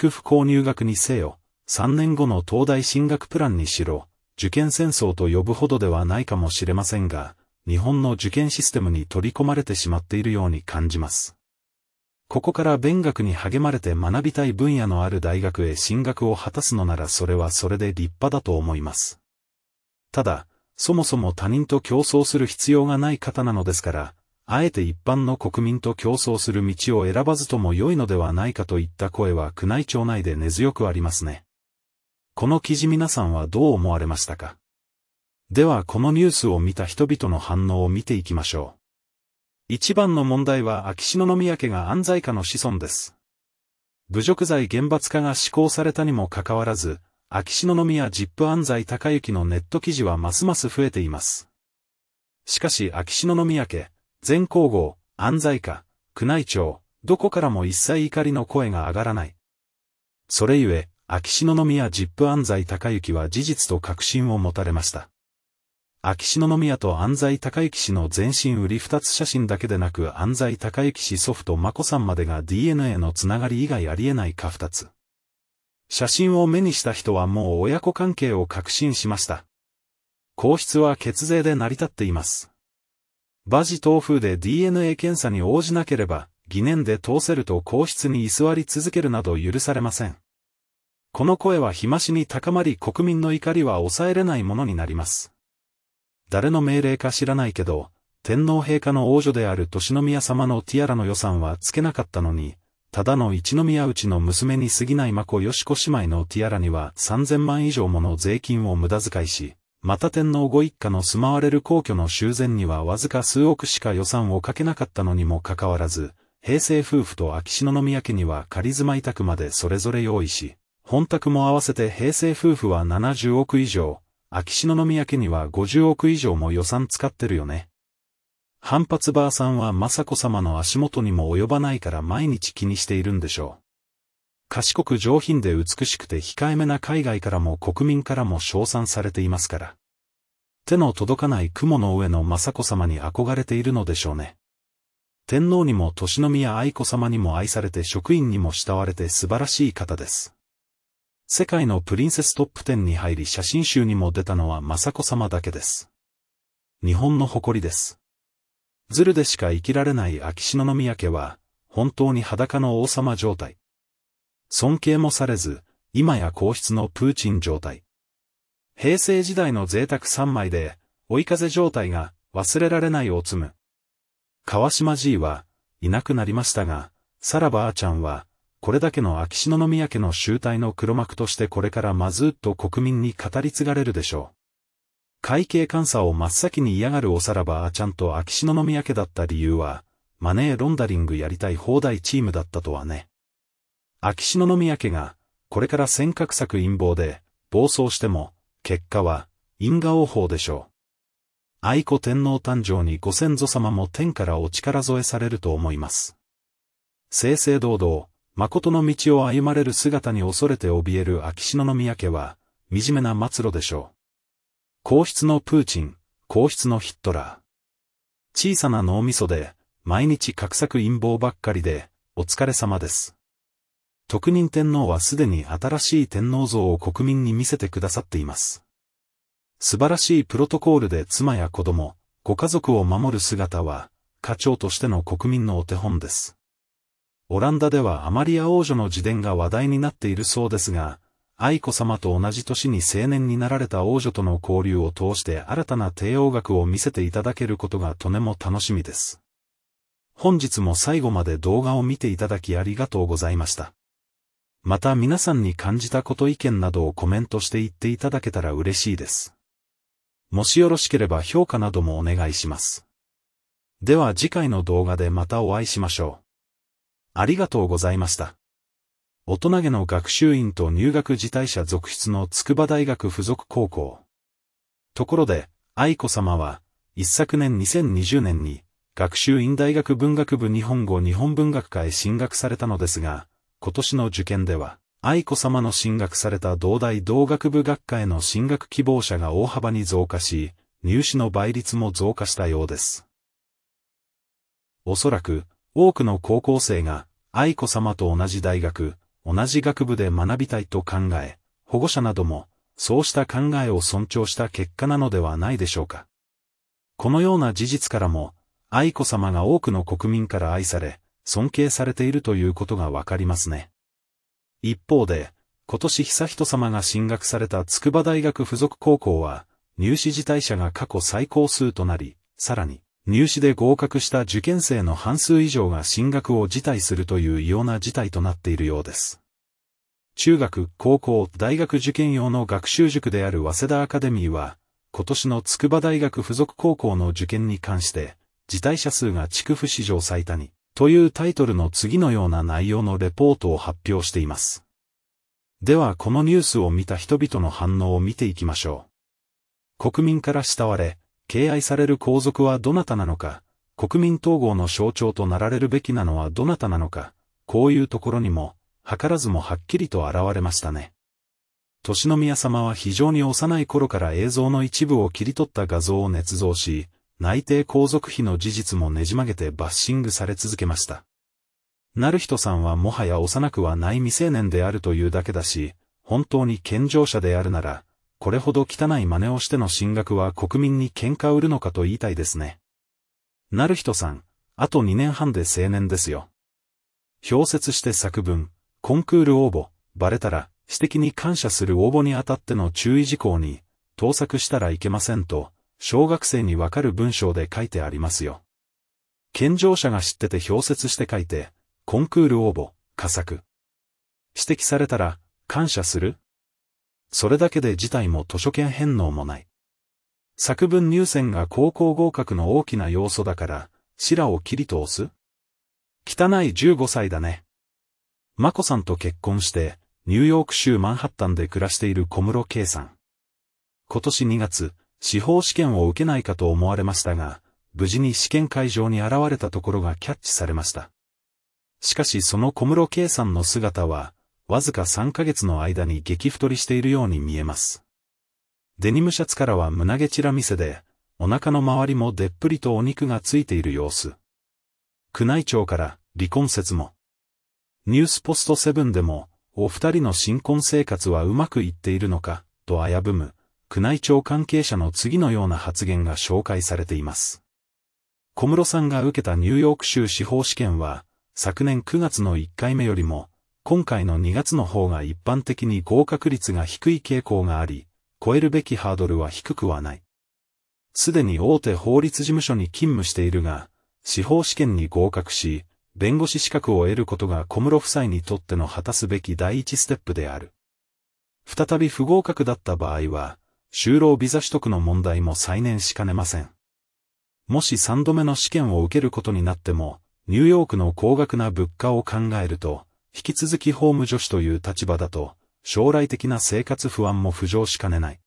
祝福購入学にせよ、3年後の東大進学プランにしろ、受験戦争と呼ぶほどではないかもしれませんが、日本の受験システムに取り込まれてしまっているように感じます。ここから勉学に励まれて学びたい分野のある大学へ進学を果たすのならそれはそれで立派だと思います。ただ、そもそも他人と競争する必要がない方なのですから、あえて一般の国民と競争する道を選ばずとも良いのではないかといった声は宮内庁内で根強くありますね。この記事皆さんはどう思われましたかではこのニュースを見た人々の反応を見ていきましょう。一番の問題は秋篠宮家が安在家の子孫です。侮辱罪厳罰化が施行されたにもかかわらず、秋篠宮ジップ安在隆之のネット記事はますます増えています。しかし秋篠宮家、全皇后、安在家、宮内庁、どこからも一切怒りの声が上がらない。それゆえ、秋篠宮ジップ安西隆之は事実と確信を持たれました。秋篠宮と安西隆之氏の全身売り二つ写真だけでなく安西隆之氏祖父と真子さんまでが DNA のつながり以外ありえないか二つ。写真を目にした人はもう親子関係を確信しました。皇室は血税で成り立っています。馬事東風で DNA 検査に応じなければ、疑念で通せると皇室に居座り続けるなど許されません。この声は日増しに高まり国民の怒りは抑えれないものになります。誰の命令か知らないけど、天皇陛下の王女である年宮様のティアラの予算はつけなかったのに、ただの一宮内の娘に過ぎない真子よし子姉妹のティアラには3000万以上もの税金を無駄遣いし、また天皇ご一家の住まわれる皇居の修繕にはわずか数億しか予算をかけなかったのにもかかわらず、平成夫婦と秋篠宮家には仮住まい宅までそれぞれ用意し、本宅も合わせて平成夫婦は70億以上、秋篠宮家には50億以上も予算使ってるよね。反発ばあさんは雅子様の足元にも及ばないから毎日気にしているんでしょう。賢く上品で美しくて控えめな海外からも国民からも称賛されていますから。手の届かない雲の上の雅子様に憧れているのでしょうね。天皇にも年宮愛子様にも愛されて職員にも慕われて素晴らしい方です。世界のプリンセストップ10に入り写真集にも出たのは雅子様だけです。日本の誇りです。ズルでしか生きられない秋篠宮家は、本当に裸の王様状態。尊敬もされず、今や皇室のプーチン状態。平成時代の贅沢三枚で、追い風状態が忘れられないを積む。川島爺はいなくなりましたが、さらばあちゃんは、これだけの秋篠宮家の集大の黒幕としてこれからまずっと国民に語り継がれるでしょう。会計監査を真っ先に嫌がるおさらばあちゃんと秋篠宮家だった理由は、マネーロンダリングやりたい放題チームだったとはね。秋篠宮家が、これから尖閣策陰謀で、暴走しても、結果は、因果応報でしょう。愛子天皇誕生にご先祖様も天からお力添えされると思います。正々堂々、誠の道を歩まれる姿に恐れて怯える秋篠宮家は、惨めな末路でしょう。皇室のプーチン、皇室のヒットラー。小さな脳みそで、毎日格策陰謀ばっかりで、お疲れ様です。特任天皇はすでに新しい天皇像を国民に見せてくださっています。素晴らしいプロトコールで妻や子供、ご家族を守る姿は、課長としての国民のお手本です。オランダではアマリア王女の自伝が話題になっているそうですが、愛子様と同じ年に青年になられた王女との交流を通して新たな帝王学を見せていただけることがとても楽しみです。本日も最後まで動画を見ていただきありがとうございました。また皆さんに感じたこと意見などをコメントして言っていただけたら嬉しいです。もしよろしければ評価などもお願いします。では次回の動画でまたお会いしましょう。ありがとうございました。大人げの学習院と入学辞退者続出の筑波大学附属高校。ところで、愛子様は、一昨年2020年に、学習院大学文学部日本語日本文学科へ進学されたのですが、今年の受験では、愛子さまの進学された同大同学部学科への進学希望者が大幅に増加し、入試の倍率も増加したようです。おそらく、多くの高校生が、愛子さまと同じ大学、同じ学部で学びたいと考え、保護者なども、そうした考えを尊重した結果なのではないでしょうか。このような事実からも、愛子さまが多くの国民から愛され、尊敬されているということがわかりますね。一方で、今年悠仁さまが進学された筑波大学附属高校は、入試辞退者が過去最高数となり、さらに、入試で合格した受験生の半数以上が進学を辞退するという異様な事態となっているようです。中学、高校、大学受験用の学習塾である早稲田アカデミーは、今年の筑波大学附属高校の受験に関して、辞退者数が地区府史上最多にというタイトルの次のような内容のレポートを発表しています。ではこのニュースを見た人々の反応を見ていきましょう。国民から慕われ、敬愛される皇族はどなたなのか、国民統合の象徴となられるべきなのはどなたなのか、こういうところにも、図らずもはっきりと現れましたね。年宮様は非常に幼い頃から映像の一部を切り取った画像を捏造し、内定皇族費の事実もねじ曲げてバッシングされ続けました。なるひとさんはもはや幼くはない未成年であるというだけだし、本当に健常者であるなら、これほど汚い真似をしての進学は国民に喧嘩売るのかと言いたいですね。なるひとさん、あと2年半で青年ですよ。表説して作文、コンクール応募、バレたら、私的に感謝する応募にあたっての注意事項に、盗作したらいけませんと、小学生にわかる文章で書いてありますよ。健常者が知ってて表説して書いて、コンクール応募、加作。指摘されたら、感謝するそれだけで事態も図書券返納もない。作文入選が高校合格の大きな要素だから、シラを切り通す汚い15歳だね。マコさんと結婚して、ニューヨーク州マンハッタンで暮らしている小室圭さん。今年2月、司法試験を受けないかと思われましたが、無事に試験会場に現れたところがキャッチされました。しかしその小室圭さんの姿は、わずか3ヶ月の間に激太りしているように見えます。デニムシャツからは胸毛散ら見せで、お腹の周りもでっぷりとお肉がついている様子。宮内庁から離婚説も。ニュースポストセブンでも、お二人の新婚生活はうまくいっているのか、と危ぶむ宮内庁関係者の次のような発言が紹介されています。小室さんが受けたニューヨーク州司法試験は、昨年9月の1回目よりも、今回の2月の方が一般的に合格率が低い傾向があり、超えるべきハードルは低くはない。すでに大手法律事務所に勤務しているが、司法試験に合格し、弁護士資格を得ることが小室夫妻にとっての果たすべき第一ステップである。再び不合格だった場合は、就労ビザ取得の問題も再燃しかねません。もし3度目の試験を受けることになっても、ニューヨークの高額な物価を考えると、引き続き法務助手という立場だと、将来的な生活不安も浮上しかねない。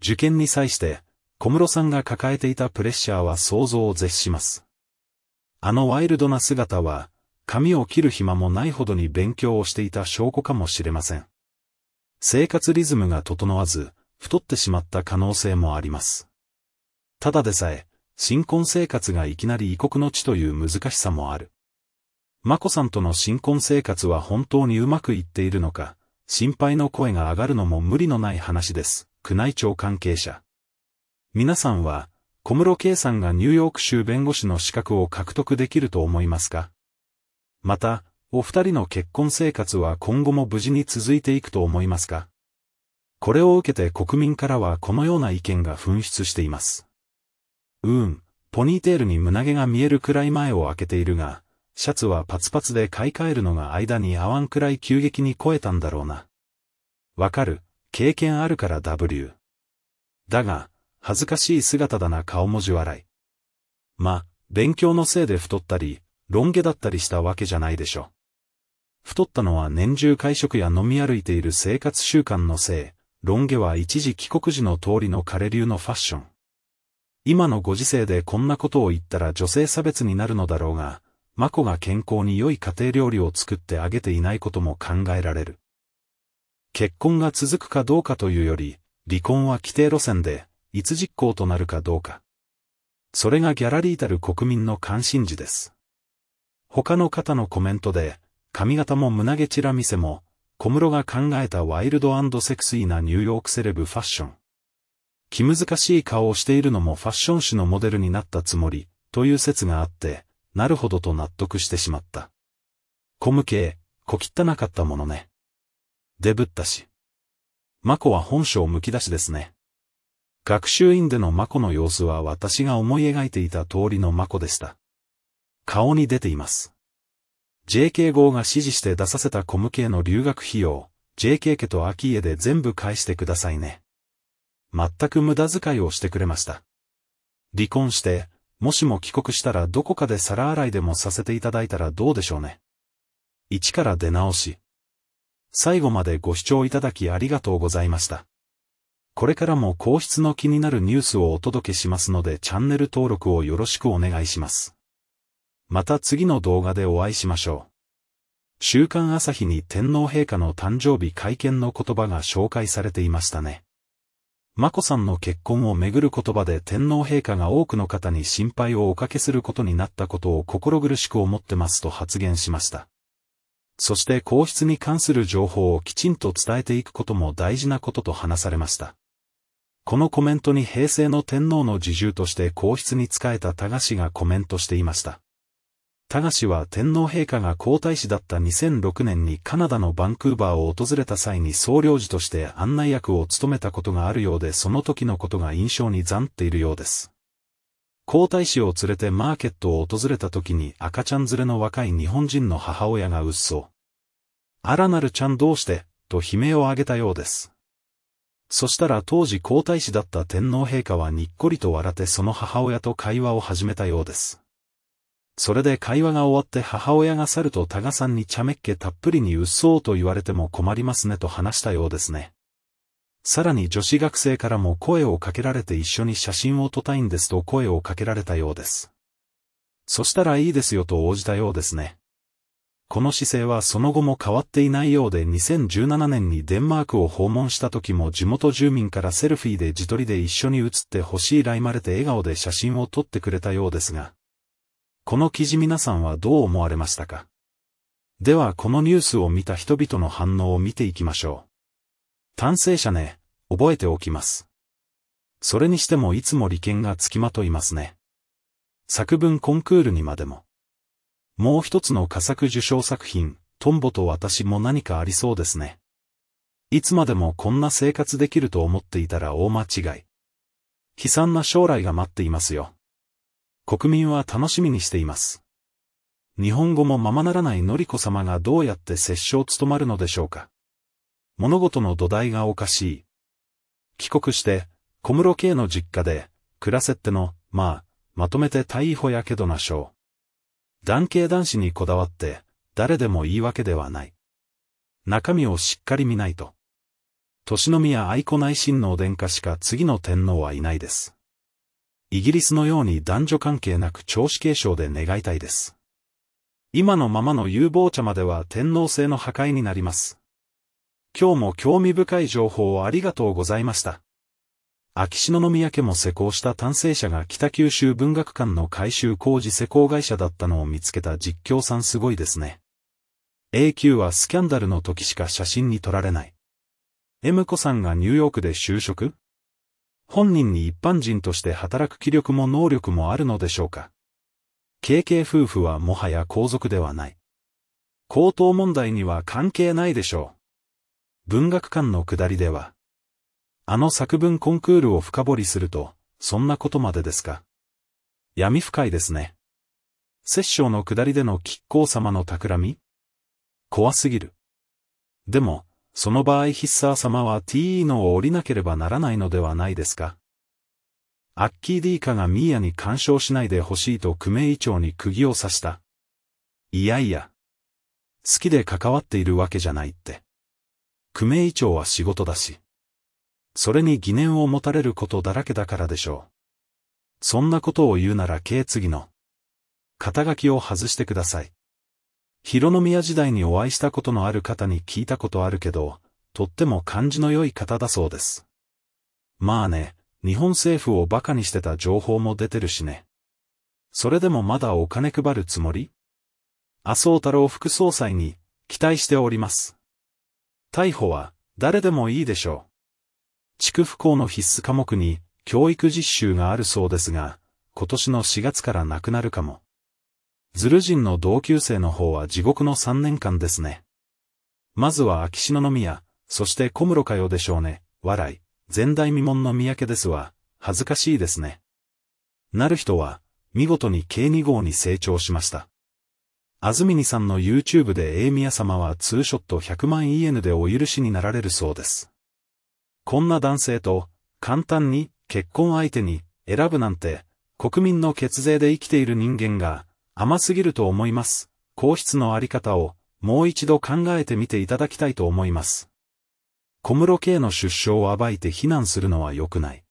受験に際して、小室さんが抱えていたプレッシャーは想像を絶します。あのワイルドな姿は、髪を切る暇もないほどに勉強をしていた証拠かもしれません。生活リズムが整わず、太ってしまった可能性もあります。ただでさえ、新婚生活がいきなり異国の地という難しさもある。マ子さんとの新婚生活は本当にうまくいっているのか、心配の声が上がるのも無理のない話です。宮内庁関係者。皆さんは、小室圭さんがニューヨーク州弁護士の資格を獲得できると思いますかまた、お二人の結婚生活は今後も無事に続いていくと思いますかこれを受けて国民からはこのような意見が紛失しています。うーん、ポニーテールに胸毛が見えるくらい前を開けているが、シャツはパツパツで買い替えるのが間に合わんくらい急激に超えたんだろうな。わかる、経験あるから W。だが、恥ずかしい姿だな顔文字笑い。ま、勉強のせいで太ったり、ロン毛だったりしたわけじゃないでしょ。太ったのは年中会食や飲み歩いている生活習慣のせい、ロン毛は一時帰国時の通りの彼流のファッション。今のご時世でこんなことを言ったら女性差別になるのだろうが、マコが健康に良い家庭料理を作ってあげていないことも考えられる。結婚が続くかどうかというより、離婚は規定路線で、いつ実行となるかどうか。それがギャラリーたる国民の関心事です。他の方のコメントで、髪型も胸毛ちら見せも、小室が考えたワイルドセクシーなニューヨークセレブファッション。気難しい顔をしているのもファッション誌のモデルになったつもり、という説があって、なるほどと納得してしまった。小向け、小汚かったものね。デブったし。マコは本性むき出しですね。学習院でのマコの様子は私が思い描いていた通りのマコでした。顔に出ています。JK 号が指示して出させた小向けの留学費用、JK 家と秋家で全部返してくださいね。全く無駄遣いをしてくれました。離婚して、もしも帰国したらどこかで皿洗いでもさせていただいたらどうでしょうね。一から出直し。最後までご視聴いただきありがとうございました。これからも皇室の気になるニュースをお届けしますのでチャンネル登録をよろしくお願いします。また次の動画でお会いしましょう。週刊朝日に天皇陛下の誕生日会見の言葉が紹介されていましたね。眞子さんの結婚をめぐる言葉で天皇陛下が多くの方に心配をおかけすることになったことを心苦しく思ってますと発言しました。そして皇室に関する情報をきちんと伝えていくことも大事なことと話されました。このコメントに平成の天皇の侍従として皇室に仕えた多賀氏がコメントしていました。田賀氏は天皇陛下が皇太子だった2006年にカナダのバンクーバーを訪れた際に総領事として案内役を務めたことがあるようでその時のことが印象に残っているようです。皇太子を連れてマーケットを訪れた時に赤ちゃん連れの若い日本人の母親がうっそう。あらなるちゃんどうしてと悲鳴を上げたようです。そしたら当時皇太子だった天皇陛下はにっこりと笑ってその母親と会話を始めたようです。それで会話が終わって母親が去ると多賀さんに茶目っ気たっぷりにうっそうと言われても困りますねと話したようですね。さらに女子学生からも声をかけられて一緒に写真を撮たいんですと声をかけられたようです。そしたらいいですよと応じたようですね。この姿勢はその後も変わっていないようで2017年にデンマークを訪問した時も地元住民からセルフィーで自撮りで一緒に写ってほしいらいまれて笑顔で写真を撮ってくれたようですが。この記事皆さんはどう思われましたかではこのニュースを見た人々の反応を見ていきましょう。単成者ね、覚えておきます。それにしてもいつも利権がつきまといますね。作文コンクールにまでも。もう一つの佳作受賞作品、トンボと私も何かありそうですね。いつまでもこんな生活できると思っていたら大間違い。悲惨な将来が待っていますよ。国民は楽しみにしています。日本語もままならないのりこ様がどうやって接衝を務まるのでしょうか。物事の土台がおかしい。帰国して、小室圭の実家で、暮らせっての、まあ、まとめて逮捕やけどなしょう。男系男子にこだわって、誰でもいいわけではない。中身をしっかり見ないと。年宮愛子内親王殿下しか次の天皇はいないです。イギリスのように男女関係なく長子継承で願いたいです。今のままの有望茶までは天皇制の破壊になります。今日も興味深い情報をありがとうございました。秋篠宮家も施工した単成者が北九州文学館の改修工事施工会社だったのを見つけた実況さんすごいですね。A 級はスキャンダルの時しか写真に撮られない。M 子さんがニューヨークで就職本人に一般人として働く気力も能力もあるのでしょうか。KK 夫婦はもはや皇族ではない。高等問題には関係ないでしょう。文学館の下りでは、あの作文コンクールを深掘りすると、そんなことまでですか。闇深いですね。摂政の下りでの吉光様の企み怖すぎる。でも、その場合ヒッサー様は te のを降りなければならないのではないですか。アッキー D カがミーヤに干渉しないでほしいと久米委長に釘を刺した。いやいや。好きで関わっているわけじゃないって。久米委長は仕事だし。それに疑念を持たれることだらけだからでしょう。そんなことを言うなら、K 次の。肩書きを外してください。広宮時代にお会いしたことのある方に聞いたことあるけど、とっても感じの良い方だそうです。まあね、日本政府を馬鹿にしてた情報も出てるしね。それでもまだお金配るつもり麻生太郎副総裁に期待しております。逮捕は誰でもいいでしょう。地区不幸の必須科目に教育実習があるそうですが、今年の4月からなくなるかも。ズル人の同級生の方は地獄の3年間ですね。まずは秋篠宮、そして小室かよでしょうね、笑い、前代未聞の三宅ですわ、恥ずかしいですね。なる人は、見事に k 2号に成長しました。安住さんの YouTube で A 宮様はツーショット100万 EN でお許しになられるそうです。こんな男性と、簡単に、結婚相手に、選ぶなんて、国民の血税で生きている人間が、甘すぎると思います。皇室のあり方を、もう一度考えてみていただきたいと思います。小室圭の出生を暴いて非難するのは良くない。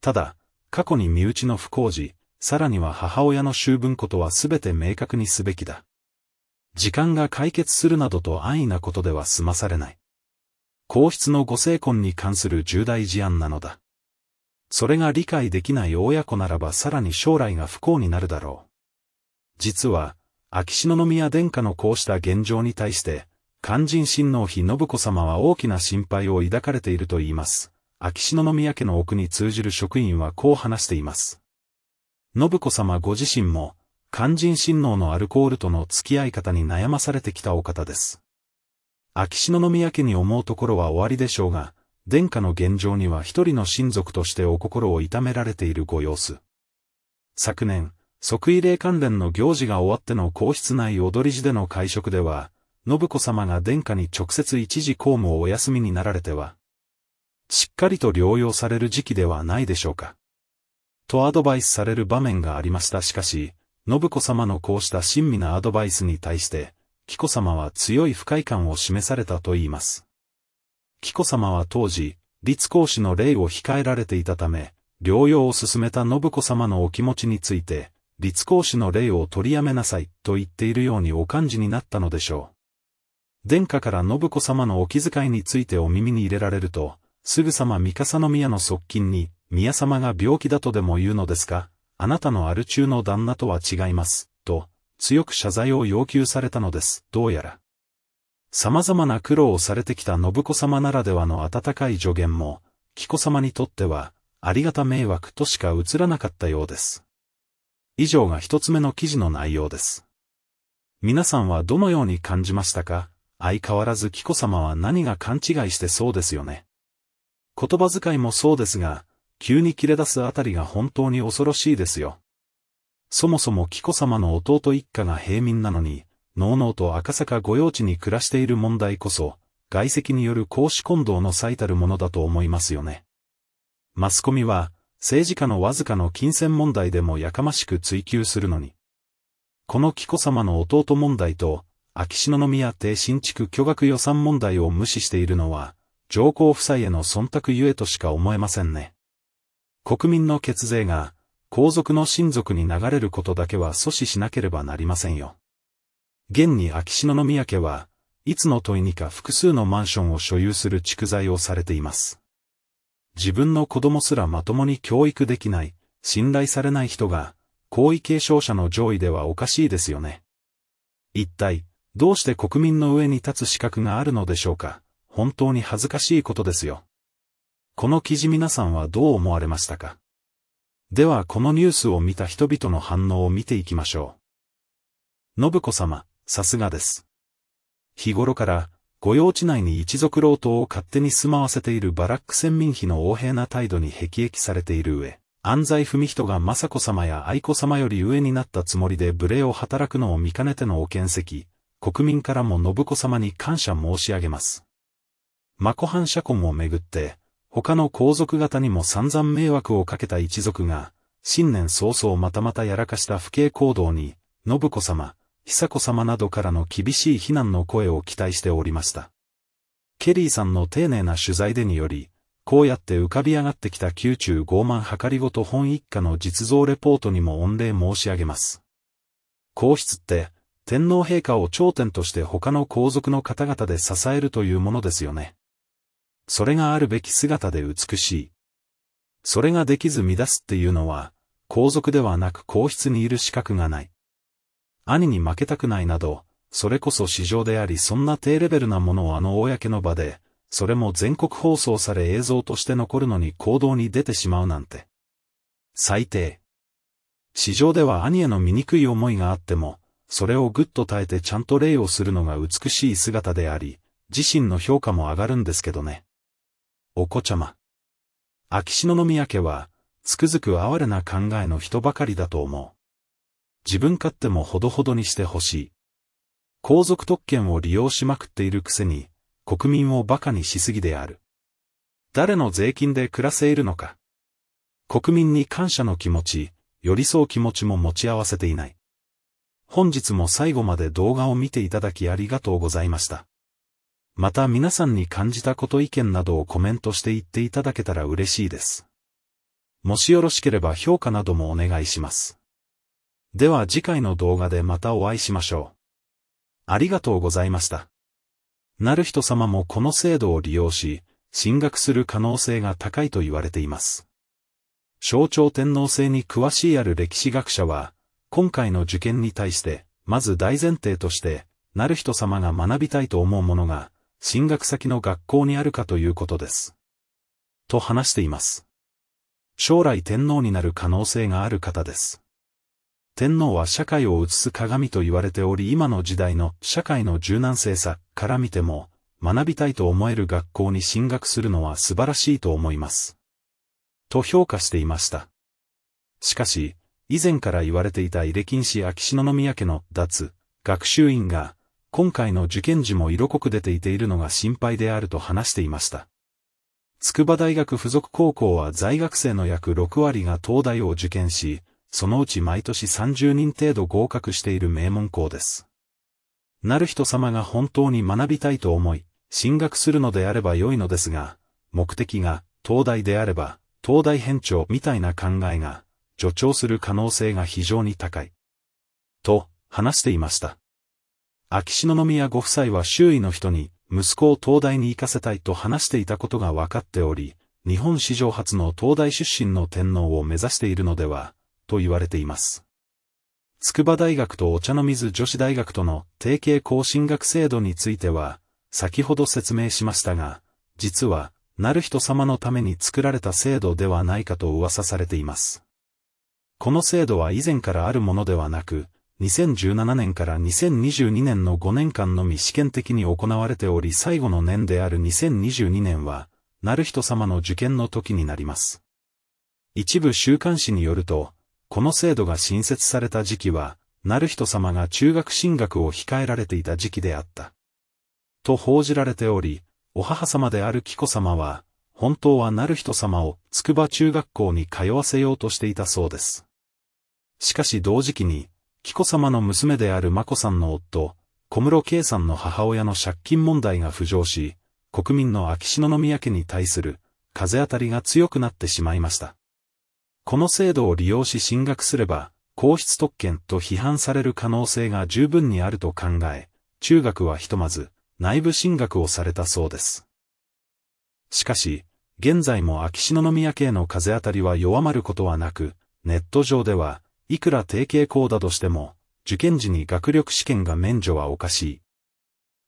ただ、過去に身内の不幸事、さらには母親の修分ことは全て明確にすべきだ。時間が解決するなどと安易なことでは済まされない。皇室のご成婚に関する重大事案なのだ。それが理解できない親子ならばさらに将来が不幸になるだろう。実は、秋篠宮殿下のこうした現状に対して、肝心親王妃信子様は大きな心配を抱かれていると言います。秋篠宮家の奥に通じる職員はこう話しています。信子様ご自身も、肝心親王のアルコールとの付き合い方に悩まされてきたお方です。秋篠宮家に思うところは終わりでしょうが、殿下の現状には一人の親族としてお心を痛められているご様子。昨年、即位礼関連の行事が終わっての皇室内踊り寺での会食では、信子様が殿下に直接一時公務をお休みになられては、しっかりと療養される時期ではないでしょうか。とアドバイスされる場面がありましたしかし、信子様のこうした親身なアドバイスに対して、紀子様は強い不快感を示されたと言います。紀子様は当時、立皇嗣の礼を控えられていたため、療養を進めた信子様のお気持ちについて、立皇師の霊を取りやめなさいと言っているようにお感じになったのでしょう。殿下から信子様のお気遣いについてお耳に入れられると、すぐさま三笠宮の側近に、宮様が病気だとでも言うのですか、あなたのある中の旦那とは違います、と、強く謝罪を要求されたのです、どうやら。様々な苦労をされてきた信子様ならではの温かい助言も、紀子様にとっては、ありがた迷惑としか映らなかったようです。以上が一つ目の記事の内容です。皆さんはどのように感じましたか相変わらず紀子様は何が勘違いしてそうですよね。言葉遣いもそうですが、急に切れ出すあたりが本当に恐ろしいですよ。そもそも紀子様の弟一家が平民なのに、のうのうと赤坂御用地に暮らしている問題こそ、外籍による公私混同の最たるものだと思いますよね。マスコミは、政治家のわずかの金銭問題でもやかましく追求するのに。この紀子様の弟問題と、秋篠宮邸新築巨額予算問題を無視しているのは、上皇夫妻への忖度ゆえとしか思えませんね。国民の血税が、皇族の親族に流れることだけは阻止しなければなりませんよ。現に秋篠宮家は、いつの問いにか複数のマンションを所有する蓄財をされています。自分の子供すらまともに教育できない、信頼されない人が、皇位継承者の上位ではおかしいですよね。一体、どうして国民の上に立つ資格があるのでしょうか本当に恥ずかしいことですよ。この記事皆さんはどう思われましたかではこのニュースを見た人々の反応を見ていきましょう。信子様、さすがです。日頃から、御用地内に一族老党を勝手に住まわせているバラック選民妃の横柄な態度に辟易されている上、安西文人が雅子様や愛子様より上になったつもりで無礼を働くのを見かねてのお見席、国民からも信子様に感謝申し上げます。マコ反社婚をめぐって、他の皇族方にも散々迷惑をかけた一族が、新年早々またまたやらかした不敬行動に、信子様、久子様などからの厳しい非難の声を期待しておりました。ケリーさんの丁寧な取材でにより、こうやって浮かび上がってきた宮中傲慢はかりごと本一家の実像レポートにも御礼申し上げます。皇室って、天皇陛下を頂点として他の皇族の方々で支えるというものですよね。それがあるべき姿で美しい。それができず乱すっていうのは、皇族ではなく皇室にいる資格がない。兄に負けたくないなど、それこそ市場でありそんな低レベルなものをあの公の場で、それも全国放送され映像として残るのに行動に出てしまうなんて。最低。市場では兄への醜い思いがあっても、それをぐっと耐えてちゃんと礼をするのが美しい姿であり、自身の評価も上がるんですけどね。お子ちゃま。秋篠宮家は、つくづく哀れな考えの人ばかりだと思う。自分勝手もほどほどにしてほしい。皇族特権を利用しまくっているくせに、国民を馬鹿にしすぎである。誰の税金で暮らせいるのか。国民に感謝の気持ち、寄り添う気持ちも持ち合わせていない。本日も最後まで動画を見ていただきありがとうございました。また皆さんに感じたこと意見などをコメントして言っていただけたら嬉しいです。もしよろしければ評価などもお願いします。では次回の動画でまたお会いしましょう。ありがとうございました。なる人様もこの制度を利用し、進学する可能性が高いと言われています。象徴天皇制に詳しいある歴史学者は、今回の受験に対して、まず大前提として、なる人様が学びたいと思うものが、進学先の学校にあるかということです。と話しています。将来天皇になる可能性がある方です。天皇は社会を映す鏡と言われており今の時代の社会の柔軟性さから見ても、学びたいと思える学校に進学するのは素晴らしいと思います。と評価していました。しかし、以前から言われていた入れ禁止秋篠宮家の脱、学習院が、今回の受験時も色濃く出ていているのが心配であると話していました。筑波大学附属高校は在学生の約6割が東大を受験し、そのうち毎年30人程度合格している名門校です。なる人様が本当に学びたいと思い、進学するのであれば良いのですが、目的が東大であれば、東大編長みたいな考えが、助長する可能性が非常に高い。と、話していました。秋篠宮ご夫妻は周囲の人に、息子を東大に行かせたいと話していたことが分かっており、日本史上初の東大出身の天皇を目指しているのでは、と言われています。筑波大学とお茶の水女子大学との提携更新学制度については、先ほど説明しましたが、実は、なる人様のために作られた制度ではないかと噂されています。この制度は以前からあるものではなく、2017年から2022年の5年間のみ試験的に行われており最後の年である2022年は、なる人様の受験の時になります。一部週刊誌によると、この制度が新設された時期は、成人様が中学進学を控えられていた時期であった。と報じられており、お母様である紀子様は、本当は成人様を筑波中学校に通わせようとしていたそうです。しかし同時期に、紀子様の娘である眞子さんの夫、小室圭さんの母親の借金問題が浮上し、国民の秋篠宮家に対する風当たりが強くなってしまいました。この制度を利用し進学すれば、皇室特権と批判される可能性が十分にあると考え、中学はひとまず、内部進学をされたそうです。しかし、現在も秋篠宮家への風当たりは弱まることはなく、ネット上では、いくら定型校だとしても、受験時に学力試験が免除はおかし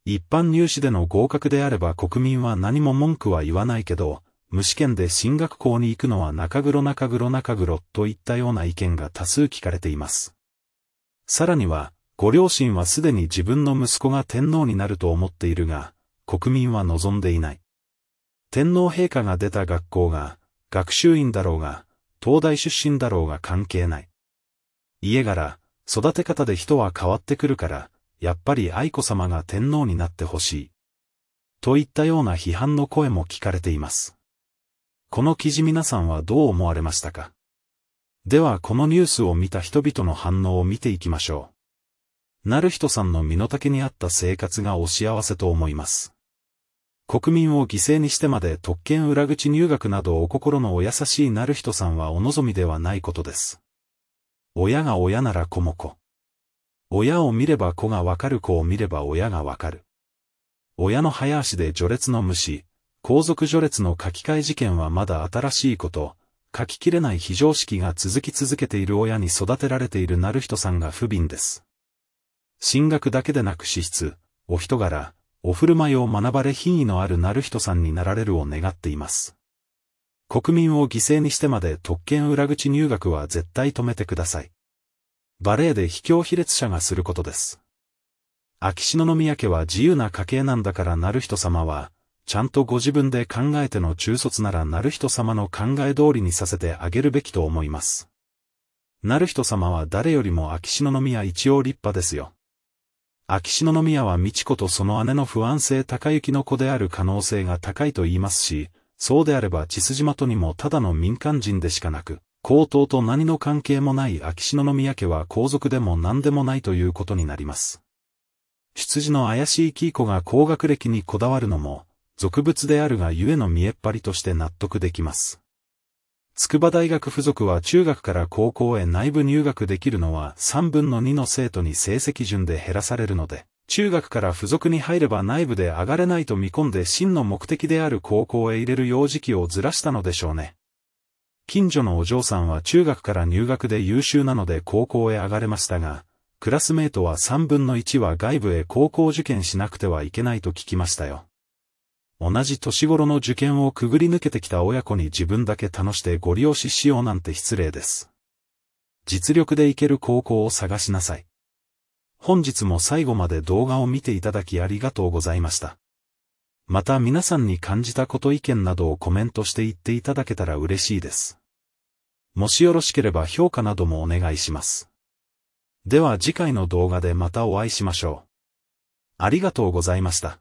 い。一般入試での合格であれば国民は何も文句は言わないけど、無試験で進学校に行くのは中黒中黒中黒といったような意見が多数聞かれています。さらには、ご両親はすでに自分の息子が天皇になると思っているが、国民は望んでいない。天皇陛下が出た学校が、学習院だろうが、東大出身だろうが関係ない。家柄、育て方で人は変わってくるから、やっぱり愛子様が天皇になってほしい。といったような批判の声も聞かれています。この記事皆さんはどう思われましたかではこのニュースを見た人々の反応を見ていきましょう。なる人さんの身の丈に合った生活がお幸せと思います。国民を犠牲にしてまで特権裏口入学などお心のお優しいなる人さんはお望みではないことです。親が親なら子も子。親を見れば子がわかる子を見れば親がわかる。親の早足で序列の虫、皇族序列の書き換え事件はまだ新しいこと、書ききれない非常識が続き続けている親に育てられているなる人さんが不憫です。進学だけでなく資質、お人柄、お振る舞いを学ばれ品位のあるなる人さんになられるを願っています。国民を犠牲にしてまで特権裏口入学は絶対止めてください。バレエで卑怯卑劣者がすることです。秋篠宮家は自由な家系なんだからなる人様は、ちゃんとご自分で考えての中卒ならなる人様の考え通りにさせてあげるべきと思います。なる人様は誰よりも秋篠宮一応立派ですよ。秋篠宮は美智子とその姉の不安性高行の子である可能性が高いと言いますし、そうであれば千筋とにもただの民間人でしかなく、皇統と何の関係もない秋篠宮家は皇族でも何でもないということになります。出自の怪しいキー子が高学歴にこだわるのも、俗物であるがゆえの見えっ張りとして納得できます。筑波大学附属は中学から高校へ内部入学できるのは3分の2の生徒に成績順で減らされるので、中学から付属に入れば内部で上がれないと見込んで真の目的である高校へ入れる幼児期をずらしたのでしょうね。近所のお嬢さんは中学から入学で優秀なので高校へ上がれましたが、クラスメートは3分の1は外部へ高校受験しなくてはいけないと聞きましたよ。同じ年頃の受験をくぐり抜けてきた親子に自分だけ楽してご利用ししようなんて失礼です。実力で行ける高校を探しなさい。本日も最後まで動画を見ていただきありがとうございました。また皆さんに感じたこと意見などをコメントして言っていただけたら嬉しいです。もしよろしければ評価などもお願いします。では次回の動画でまたお会いしましょう。ありがとうございました。